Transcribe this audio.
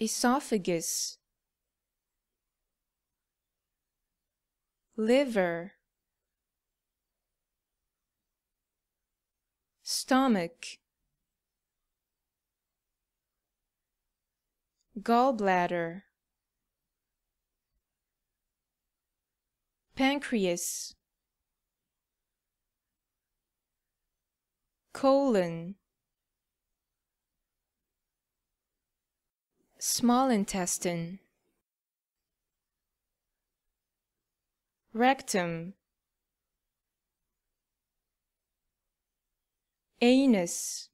esophagus liver stomach gallbladder pancreas colon Small intestine. Rectum. Anus.